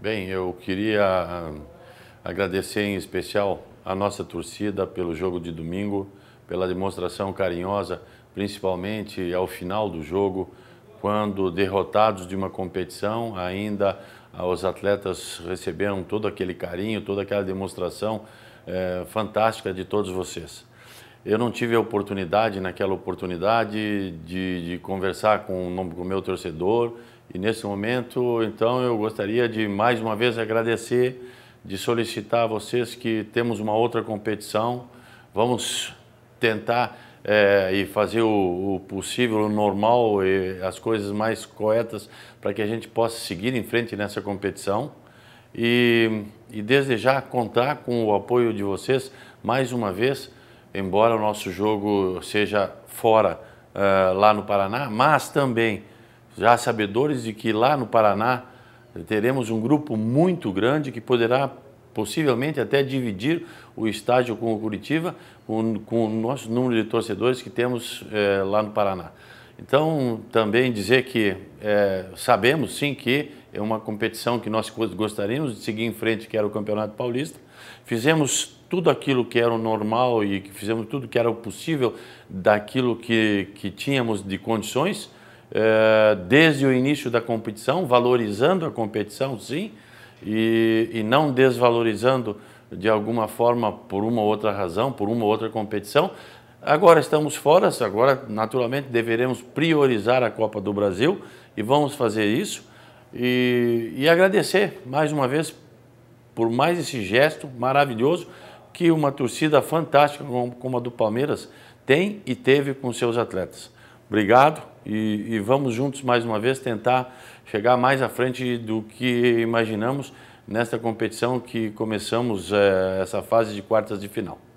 Bem, eu queria ah, agradecer em especial a nossa torcida pelo jogo de domingo, pela demonstração carinhosa, principalmente ao final do jogo, quando derrotados de uma competição, ainda ah, os atletas receberam todo aquele carinho, toda aquela demonstração é, fantástica de todos vocês. Eu não tive a oportunidade, naquela oportunidade, de, de conversar com o meu torcedor, e nesse momento, então, eu gostaria de mais uma vez agradecer, de solicitar a vocês que temos uma outra competição. Vamos tentar é, e fazer o, o, possível, o normal e as coisas mais corretas para que a gente possa seguir em frente nessa competição. E, e desde já contar com o apoio de vocês mais uma vez, embora o nosso jogo seja fora, uh, lá no Paraná, mas também já sabedores de que lá no Paraná teremos um grupo muito grande que poderá possivelmente até dividir o estádio com o Curitiba, com, com o nosso número de torcedores que temos é, lá no Paraná. Então, também dizer que é, sabemos sim que é uma competição que nós gostaríamos de seguir em frente, que era o Campeonato Paulista. Fizemos tudo aquilo que era o normal e que fizemos tudo que era o possível daquilo que, que tínhamos de condições é, desde o início da competição, valorizando a competição, sim, e, e não desvalorizando de alguma forma por uma ou outra razão, por uma ou outra competição. Agora estamos fora, agora naturalmente deveremos priorizar a Copa do Brasil e vamos fazer isso. E, e agradecer mais uma vez por mais esse gesto maravilhoso que uma torcida fantástica como a do Palmeiras tem e teve com seus atletas obrigado e, e vamos juntos mais uma vez tentar chegar mais à frente do que imaginamos nesta competição que começamos é, essa fase de quartas de final.